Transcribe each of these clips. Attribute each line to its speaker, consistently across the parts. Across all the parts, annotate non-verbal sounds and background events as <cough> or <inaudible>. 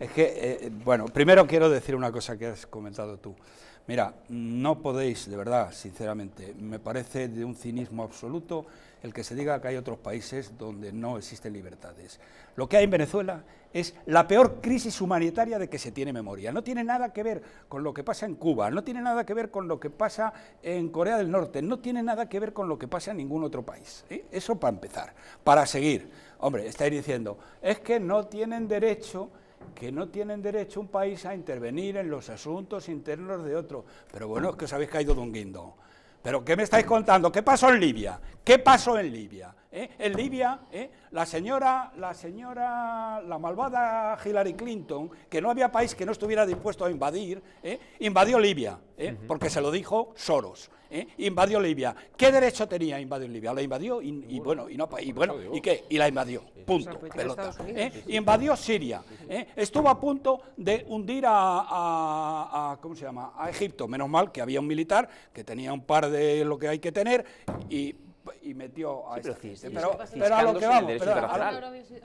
Speaker 1: Es que, eh, eh, bueno, primero quiero decir una cosa que has comentado tú. Mira, no podéis, de verdad, sinceramente, me parece de un cinismo absoluto el que se diga que hay otros países donde no existen libertades. Lo que hay en Venezuela es la peor crisis humanitaria de que se tiene memoria. No tiene nada que ver con lo que pasa en Cuba, no tiene nada que ver con lo que pasa en Corea del Norte, no tiene nada que ver con lo que pasa en ningún otro país. ¿eh? Eso para empezar. Para seguir. Hombre, estáis diciendo, es que no tienen derecho que no tienen derecho un país a intervenir en los asuntos internos de otro. Pero bueno, es que os habéis caído de un guindo. ¿Pero qué me estáis contando? ¿Qué pasó en Libia? ¿Qué pasó en Libia? ¿Eh? En Libia, ¿eh? la señora, la señora, la malvada Hillary Clinton, que no había país que no estuviera dispuesto a invadir, ¿eh? invadió Libia, porque se lo dijo Soros. Invadió Libia. ¿Qué derecho tenía invadir Libia? La invadió y, bueno, y, no, y bueno, ¿y qué? Y la invadió. Punto. Pelota. Invadió Siria. ¿eh? Estuvo a punto de hundir a, a, ¿cómo se llama? a Egipto. Menos mal que había un militar que tenía un par de lo que hay que tener y y metió a sí, pero, pero, a lo que vamos,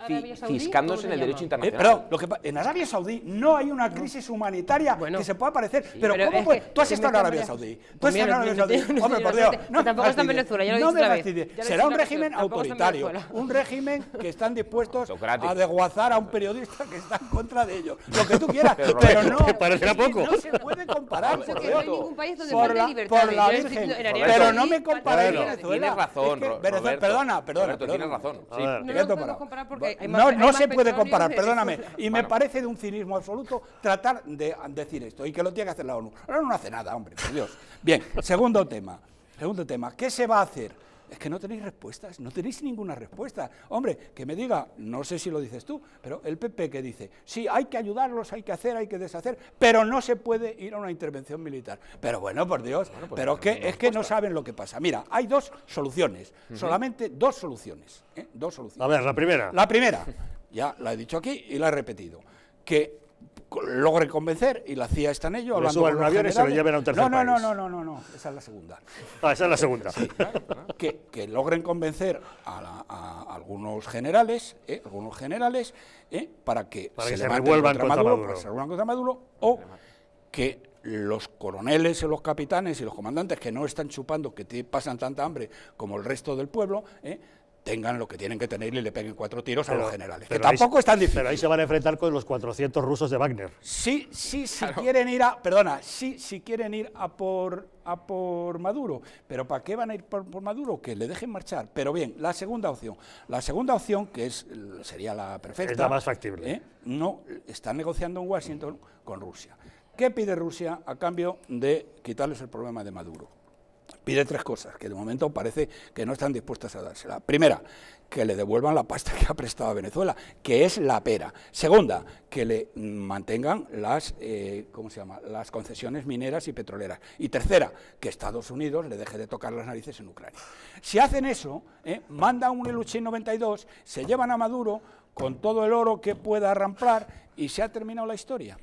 Speaker 1: en fiscándose en el derecho internacional. Eh, pero en Arabia Saudí no hay una crisis humanitaria que se pueda parecer. pero, ¿cómo puede? Tú has estado en Arabia Saudí. Tú has estado en Arabia Saudí. Hombre, por Dios. No, tampoco está en Venezuela, ya lo he dicho Será un régimen autoritario. Un régimen que están dispuestos a desguazar a un periodista que está en contra de ellos. Lo que tú quieras, <laughs> pero no. No se puede comparar, por No hay ningún país donde falte libertad. Pero no me compares Venezuela. Tienes razón perdona, perdona. tienes razón. No, se puede comparar, perdóname. Y me parece de un cinismo absoluto tratar de decir esto y que lo tiene que hacer la ONU. La no hace nada, hombre, por Dios. Bien, segundo tema. Segundo tema, ¿qué se va a hacer? es que no tenéis respuestas, no tenéis ninguna respuesta. Hombre, que me diga, no sé si lo dices tú, pero el PP que dice, sí, hay que ayudarlos, hay que hacer, hay que deshacer, pero no se puede ir a una intervención militar. Pero bueno, por Dios, pues pero es que no saben lo que pasa. Mira, hay dos soluciones, solamente dos soluciones, ¿eh? dos soluciones. A ver, la primera. La primera, ya la he dicho aquí y la he repetido, que logren convencer y la CIA está en ello. hablando suban un avión y se lo lleven a un tercer no, no, No, no, no, no, no, esa es la segunda. Ah, esa es la segunda. que, logren convencer a, algunos generales, eh, algunos generales, eh, para que, se, que revuelvan contra, Maduro, Maduro. o que los coroneles y los capitanes y los comandantes que no están chupando, que te pasan tanta hambre como el resto del pueblo, eh, tengan lo que tienen que tener y le peguen cuatro tiros a los generales, que tampoco es tan difícil. Pero ahí se van a enfrentar con los 400 rusos de Wagner. Sí, sí, si quieren ir a, perdona, sí, si quieren ir a por, a por Maduro, pero ¿para qué van a ir por, Maduro? Que le dejen marchar. Pero bien, la segunda opción, la segunda opción, que es, sería la perfecta. Es la más factible. ¿eh? No, están negociando en Washington con Rusia. ¿Qué pide Rusia a cambio de quitarles el problema de Maduro? pide tres cosas que de momento parece que no están dispuestas a dársela. Primera, que le devuelvan la pasta que ha prestado a Venezuela, que es la pera. Segunda, que le mantengan las, eh, ¿cómo se llama? las concesiones mineras y petroleras. Y tercera, que Estados Unidos le deje de tocar las narices en Ucrania. Si hacen eso, eh, mandan un Iluchín 92, se llevan a Maduro con todo el oro que pueda arramplar y se ha terminado la historia.